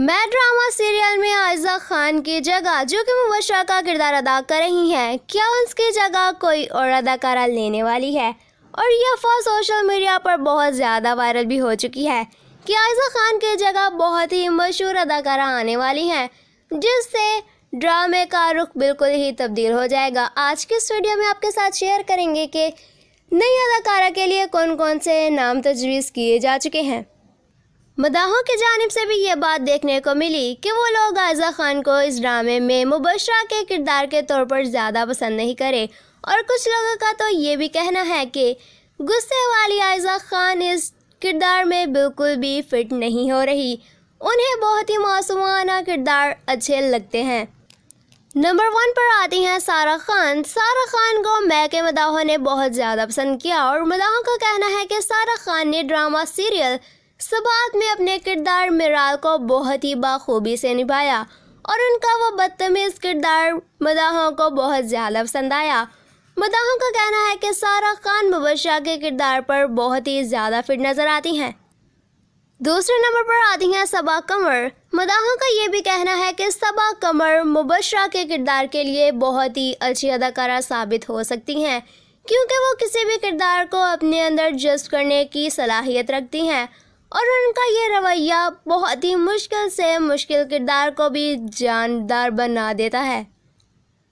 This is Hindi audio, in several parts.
मैं ड्रामा सीरियल में आयजा खान की जगह जो कि मुबशरा का किरदार अदा कर रही हैं क्या उसकी जगह कोई और अदाकारा लेने वाली है और यह अफवाह सोशल मीडिया पर बहुत ज़्यादा वायरल भी हो चुकी है कि आयजा खान की जगह बहुत ही मशहूर अदाकारा आने वाली हैं जिससे ड्रामे का रुख बिल्कुल ही तब्दील हो जाएगा आज के इस वीडियो में आपके साथ शेयर करेंगे कि नई अदाकारा के लिए कौन कौन से नाम तजवीज़ किए जा चुके हैं मदाहों की जानब से भी ये बात देखने को मिली कि वो लोग आयजा खान को इस ड्रामे में मुबशरा के किरदार के तौर पर ज़्यादा पसंद नहीं करे और कुछ लोगों का तो ये भी कहना है कि गुस्से वाली आयजा खान इस किरदार में बिल्कुल भी फिट नहीं हो रही उन्हें बहुत ही मासूमाना किरदार अच्छे लगते हैं नंबर वन पर आती हैं सारा खान सारा खान को मैं के मदाहों ने बहुत ज़्यादा पसंद किया और मदाहों का कहना है कि सारा खान ने ड्रामा सीरियल सबात में अपने किरदार मिराल को बहुत ही बाखूबी से निभाया और उनका वो बदतमीज़ किरदार मदाहों को बहुत ज़्यादा पसंद आया मदाहों का कहना है कि सारा खान मुबशा के किरदार पर बहुत ही ज़्यादा फिट नज़र आती हैं दूसरे नंबर पर आती हैं सबा कमर मदाहों का ये भी कहना है कि सबा कमर मुबशरा के किरदार के लिए बहुत ही अच्छी अदाकारा साबित हो सकती हैं क्योंकि वो किसी भी किरदार को अपने अंदर जस्ट करने की सलाहियत रखती हैं और उनका ये रवैया बहुत ही मुश्किल से मुश्किल किरदार को भी जानदार बना देता है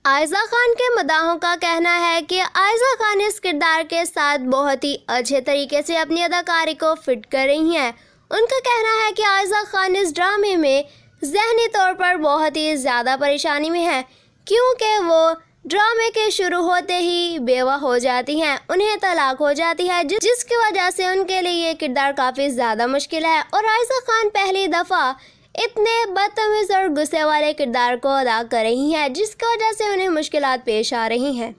आयजा खान के मदाहों का कहना है कि आयजा खान इस किरदार के साथ बहुत ही अच्छे तरीके से अपनी अदाकारी को फिट कर रही हैं उनका कहना है कि आयजा खान इस ड्रामे में जहनी तौर पर बहुत ही ज़्यादा परेशानी में है क्योंकि वो ड्रामे के शुरू होते ही बेवा हो जाती हैं उन्हें तलाक हो जाती है जि- जिसकी वजह से उनके लिए ये किरदार काफ़ी ज़्यादा मुश्किल है और आयसा खान पहली दफ़ा इतने बदतमीज और गुस्से वाले किरदार को अदा कर रही हैं जिसकी वजह से उन्हें मुश्किल पेश आ रही हैं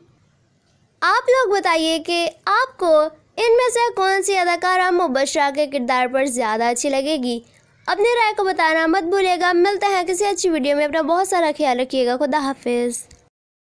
आप लोग बताइए कि आपको इनमें से कौन सी अदाकारा मुबशरा के किरदार पर ज़्यादा अच्छी लगेगी अपनी राय को बताना मत भूलिएगा मिलते हैं किसी अच्छी वीडियो में अपना बहुत सारा ख्याल रखिएगा खुदा हाफिज़